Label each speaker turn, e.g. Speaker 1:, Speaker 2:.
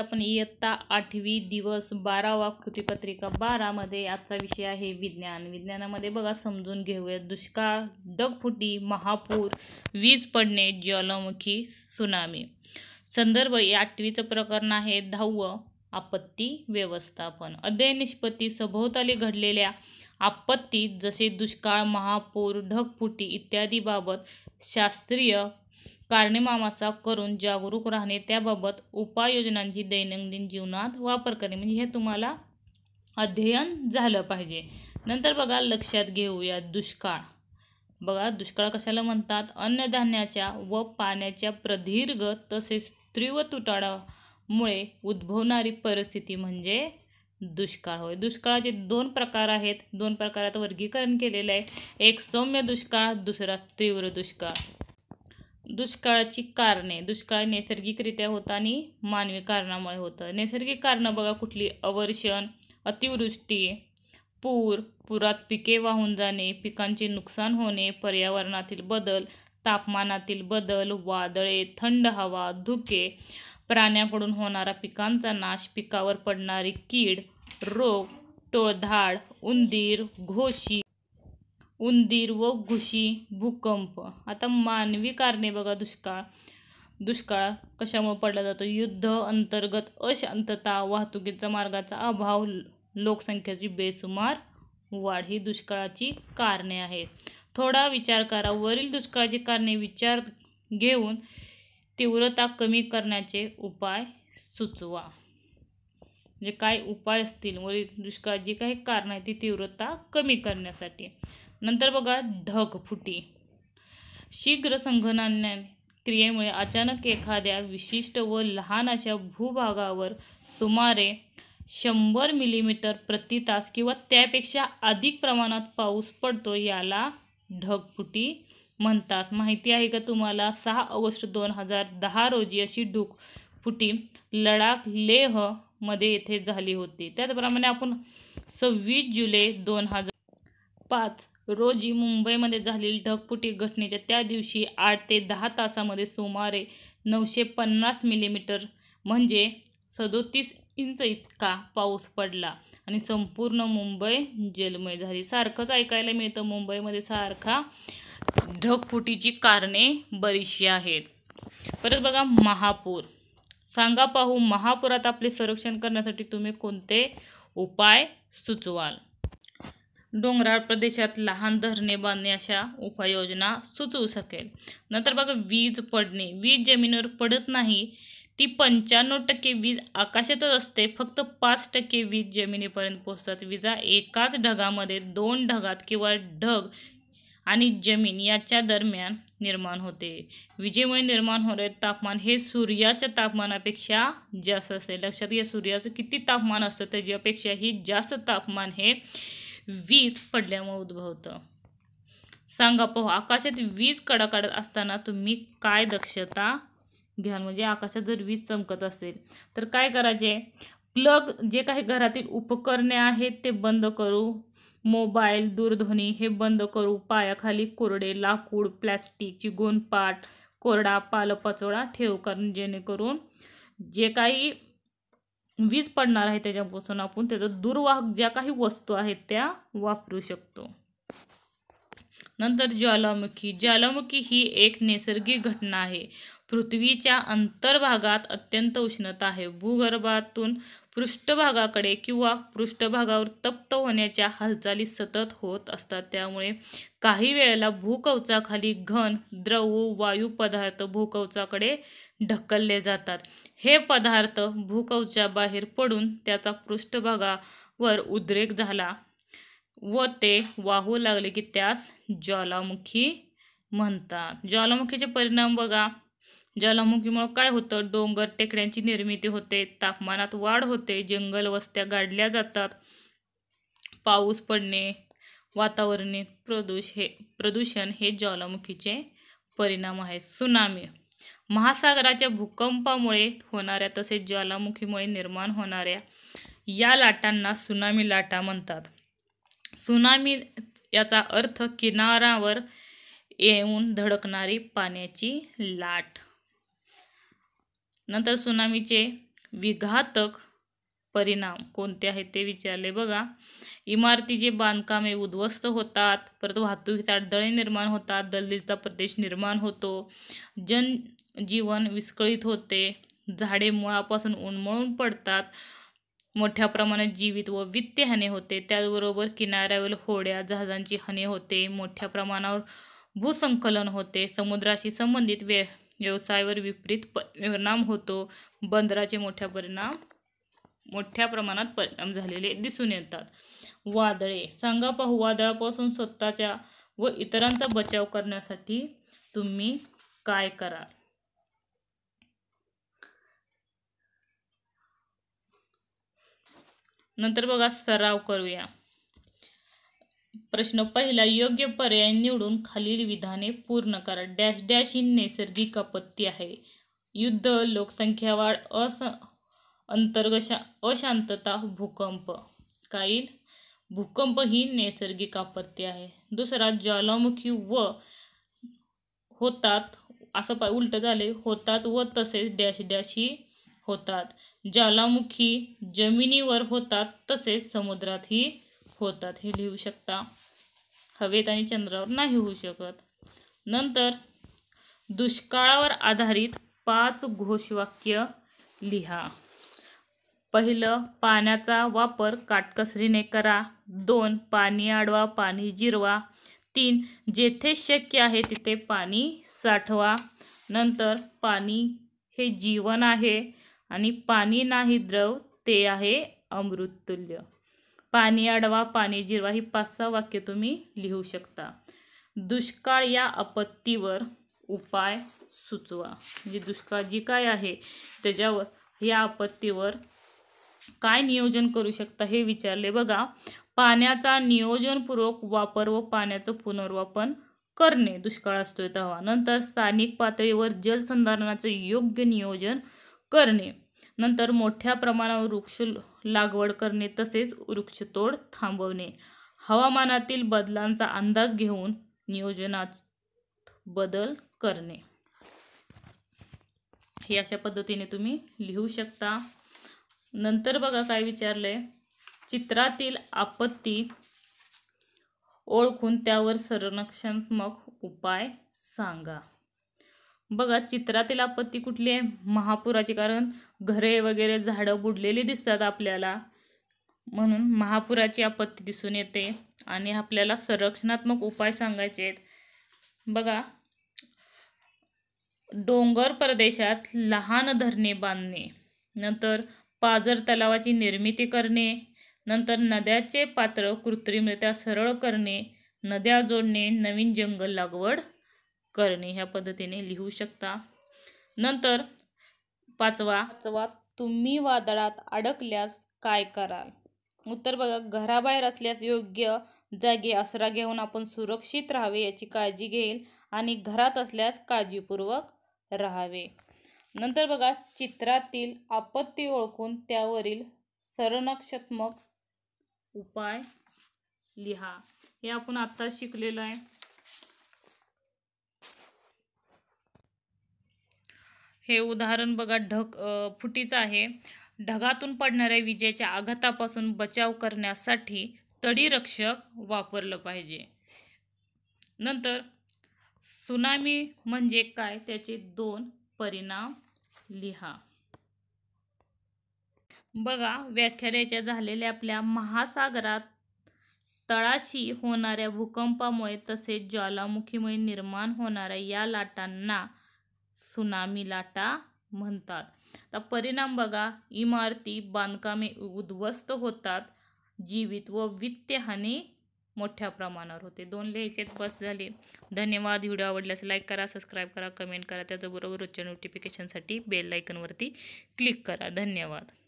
Speaker 1: आपण इयत्ता आठवी दिवस बारावा कृतीपत्रिका बारामध्ये आजचा विषय आहे विज्ञान विज्ञानामध्ये बघा समजून घेऊया दुष्काळ डगफुटी महापूर वीज पडणे ज्वालामुखी सुनामी संदर्भ हे आठवीचं प्रकरण आहे दहावं आपत्ती व्यवस्थापन अध्ययन निष्पत्ती सभोवताली घडलेल्या आपत्तीत जसे दुष्काळ महापूर ढगफुटी इत्यादी बाबत शास्त्रीय कारणीमामासा करून जागरूक राहणे त्याबाबत उपाययोजनांची दैनंदिन जीवनात वापर करणे म्हणजे हे तुम्हाला अध्ययन झालं पाहिजे नंतर बघा लक्षात घेऊया दुष्काळ बघा दुष्काळ कशाला म्हणतात अन्नधान्याच्या व पाण्याच्या प्रदीर्घ तसेच तीव्र तुटाडामुळे उद्भवणारी परिस्थिती म्हणजे दुष्काळ होय दुष्काळाचे दोन प्रकार आहेत दोन प्रकारात वर्गीकरण केलेलं आहे एक सौम्य दुष्काळ दुसरा तीव्र दुष्काळ दुष्काळाची कारणे दुष्काळ नैसर्गिकरित्या होतं आणि मानवी कारणामुळे होतं नैसर्गिक कारणं बघा कुठली अवर्षण अतिवृष्टी पूर पुरात पिके वाहून जाणे पिकांचे नुकसान होणे पर्यावरणातील बदल तापमानातील बदल वादळे थंड हवा धुके प्राण्याकडून होणारा पिकांचा नाश पिकावर पडणारी कीड रोग टोळधाड उंदीर घोशी उंदीर व घुशी भूकंप आता मानवी कारणे बघा दुष्काळ दुष्काळ कशामुळे पडला जातो युद्ध अंतर्गत अशांतता वाहतुकीचा मार्गाचा अभाव लोकसंख्येची बेसुमार वाढ ही दुष्काळाची कारणे आहेत थोडा विचार करा वरील दुष्काळाची कारणे विचार घेऊन तीव्रता कमी करण्याचे उपाय सुचवा म्हणजे काय उपाय असतील वरील दुष्काळाची काही कारणं आहेत ती तीव्रता कमी करण्यासाठी नंतर बघा ढग फुटी शीघ्र संघनान्य क्रियेमुळे अचानक एखाद्या विशिष्ट व लहान अशा भूभागावर सुमारे शंभर मिलीमीटर प्रति तास किंवा त्यापेक्षा अधिक प्रमाणात पाऊस पडतो याला ढगफुटी म्हणतात माहिती आहे का तुम्हाला सहा ऑगस्ट दोन हजार दहा रोजी अशी ढूक फुटी लडाख लेह मध्ये येथे झाली होती त्याचप्रमाणे आपण सव्वीस जुलै दोन हजार पाच रोजी मुंबईमध्ये झालेली ढगफुटी घटनेच्या त्या दिवशी आठ ते दहा तासामध्ये सुमारे नऊशे पन्नास मिलीमीटर म्हणजे सदोतीस इंच इतका पाऊस पडला आणि संपूर्ण मुंबई जलमय झाली सारखंच ऐकायला मिळतं मुंबईमध्ये सारखा ढगफुटीची कारणे बरीचशी आहेत परत बघा महापूर सांगा पाहू महापुरात आपले संरक्षण करण्यासाठी तुम्ही कोणते उपाय सुचवाल डोंगराळ प्रदेशात लहान धरणे बांधणे अशा उपाययोजना सुचवू शकेल नंतर बघा वीज पडणे वीज जमिनीवर पडत नाही ती पंच्याण्णव टक्के वीज आकाशातच असते फक्त पाच टक्के वीज जमिनीपर्यंत पोहोचतात विजा एकाच ढगामध्ये दोन ढगात किंवा ढग आणि जमीन याच्या दरम्यान निर्माण होते विजेमुळे निर्माण होणारे तापमान हे सूर्याच्या तापमानापेक्षा जास्त असते लक्षात घ्या सूर्याचं किती तापमान असतं त्याच्यापेक्षाही जास्त तापमान हे वीज पडल्यामुळे उद्भवतं सांगा पाहू आकाशात वीज कडाकडत असताना तुम्ही काय दक्षता घ्याल म्हणजे आकाशात जर वीज चमकत असेल तर काय करायचे प्लग जे काही घरातील उपकरणे आहेत ते बंद करू मोबाईल दूरध्वनी हे बंद करू पायाखाली कोरडे लाकूड प्लॅस्टिकची गोंदपाट कोरडा पालपाचोळा ठेव कारण जेणेकरून जे काही वीज पडणार आहे त्याच्यापासून आपण त्याचं दुर्वाहक ज्या काही वस्तू आहेत त्या वापरू शकतो नंतर ज्वालामुखी ज्वालामुखी ही एक नैसर्गिक घटना आहे पृथ्वीच्या अंतर्भागात अत्यंत उष्णता आहे भूगर्भातून पृष्ठभागाकडे किंवा पृष्ठभागावर तप्त होण्याच्या हालचाली सतत होत असतात त्यामुळे काही वेळेला भूकवचाखाली घन द्रव वायू पदार्थ भूकवचाकडे ढकलले जातात हे पदार्थ भूकवचा बाहेर पडून त्याचा पृष्ठभागावर उद्रेक झाला व ते वाहू लागले की त्यास ज्वालामुखी म्हणतात ज्वालामुखीचे परिणाम बघा ज्वालामुखीमुळं काय होतं डोंगर टेकड्यांची निर्मिती होते तापमानात वाढ होते जंगल वस्त्या गाडल्या जातात पाऊस पडणे वातावरणी प्रदूष हे प्रदूषण हे ज्वालामुखीचे परिणाम आहेत सुनामी महासागराच्या भूकंपामुळे होणाऱ्या तसेच ज्वालामुखीमुळे निर्माण होणाऱ्या या लाटांना सुनामी लाटा म्हणतात सुनामी याचा अर्थ किनारावर येऊन धडकणारी पाण्याची लाट नंतर सुनामीचे विघातक परिणाम कोणते आहेत ते विचारले बघा इमारतीचे बांधकामे उद्ध्वस्त होतात परत वाहतुकीत दळे निर्माण होतात दलदलीचा प्रदेश निर्माण होतो जनजीवन विस्कळीत होते झाडे मुळापासून उन्मळून पडतात मोठ्या प्रमाणात जीवित व वित्तीय हानी होते त्याचबरोबर किनाऱ्यावरील होड्या जहाजांची हानी होते मोठ्या प्रमाणावर भूसंकलन होते समुद्राशी संबंधित व्य व्यवसायावर विपरीत परिणाम होतो बंदराचे मोठ्या परिणाम मोठ्या प्रमाणात परिणाम झालेले दिसून येतात वादळे सांगा पाहू वादळापासून स्वतःच्या व इतरांचा बचाव करण्यासाठी तुम्ही काय कराल नंतर बघा सराव करूया प्रश्न पहिला योग्य पर्याय निवडून खालील विधाने पूर्ण करा डॅश डॅश ही नैसर्गिक आपत्ती आहे युद्ध लोकसंख्या वाढ अस अंतर्गशा अशांतता भूकंप काईल भूकंप ही नैसर्गिक आपत्ती आहे दुसरा ज्वालामुखी व होतात असं पा उलट झाले होतात व तसेच डॅश डॅश ही होतात ज्वालामुखी जमिनीवर होतात तसेच समुद्रातही होतात हे लिहू शकता हवेत आणि चंद्रावर नाही होऊ शकत नंतर दुष्काळावर आधारित पाच घोषवाक्य लिहा पहिलं पाण्याचा वापर काटकसरीने करा दोन पाणी आडवा पाणी जिरवा तीन जेथे शक्य आहे तिथे पाणी साठवा नंतर पाणी हे जीवन आहे आणि पाणी नाही द्रव ते आहे अमृततुल्य पाणी अडवा पाणी जिरवा ही पाच सहा वाक्य तुम्ही लिहू शकता दुष्काळ या आपत्तीवर उपाय सुचवा म्हणजे दुष्काळ जी काय आहे त्याच्यावर या आपत्तीवर काय नियोजन करू शकता हे विचारले बघा पाण्याचा नियोजनपूर्वक वापर व पाण्याचं पुनर्वापन करणे दुष्काळ असतोय तेव्हा नंतर स्थानिक पातळीवर जलसंधारणाचं योग्य नियोजन करणे नंतर मोठ्या प्रमाणावर वृक्ष लागवड करणे तसेच वृक्षतोड थांबवणे हवामानातील बदलांचा अंदाज घेऊन नियोजनात बदल करणे हे अशा पद्धतीने तुम्ही लिहू शकता नंतर बघा काय विचारलंय चित्रातील आपत्ती ओळखून त्यावर संरक्षणात्मक उपाय सांगा बघा चित्रातील आपत्ती कुठली आहे महापुराची कारण घरे वगैरे झाडं बुडलेली दिसतात आपल्याला म्हणून महापुराची आपत्ती दिसून येते आणि आपल्याला संरक्षणात्मक उपाय सांगायचे आहेत बघा डोंगर प्रदेशात लहान धरणे बांधणे नंतर पाजर तलावाची निर्मिती करणे नंतर नद्याचे पात्र कृत्रिमरित्या सरळ करणे नद्या जोडणे नवीन जंगल लागवड करणे ह्या पद्धतीने लिहू शकता नंतर पाचवा पाचवा तुम्ही वादळात अडकल्यास काय कराल उत्तर बघा घराबाहेर असल्यास योग्य जागे आसरा घेऊन आपण सुरक्षित राहावे याची काळजी घेईल आणि घरात असल्यास काळजीपूर्वक राहावे नंतर बघा चित्रातील आपत्ती ओळखून त्यावरील संरक्षात्मक उपाय लिहा हे आपण आत्ता शिकलेलो आहे हे उदाहरण बघा ढग फुटीचं आहे ढगातून पडणाऱ्या विजेच्या आघातापासून बचाव करण्यासाठी तडीरक्षक वापरलं पाहिजे नंतर सुनामी म्हणजे काय त्याचे दोन परिणाम लिहा बघा व्याख्यारेच्या झालेल्या आपल्या महासागरात तळाशी होणाऱ्या भूकंपामुळे तसेच ज्वालामुखीमुळे निर्माण होणाऱ्या या लाटांना सुनामी लाटा म्हणतात आता परिणाम बघा इमारती बांधकामे उद्ध्वस्त होतात जीवित व वित्त हानी मोठ्या प्रमाणावर होते दोन लिहायचे बस झाले धन्यवाद व्हिडिओ आवडल्यास लाईक करा सबस्क्राईब करा कमेंट करा त्याचबरोबर रोजच्या नोटिफिकेशनसाठी बेल लायकनवरती क्लिक करा धन्यवाद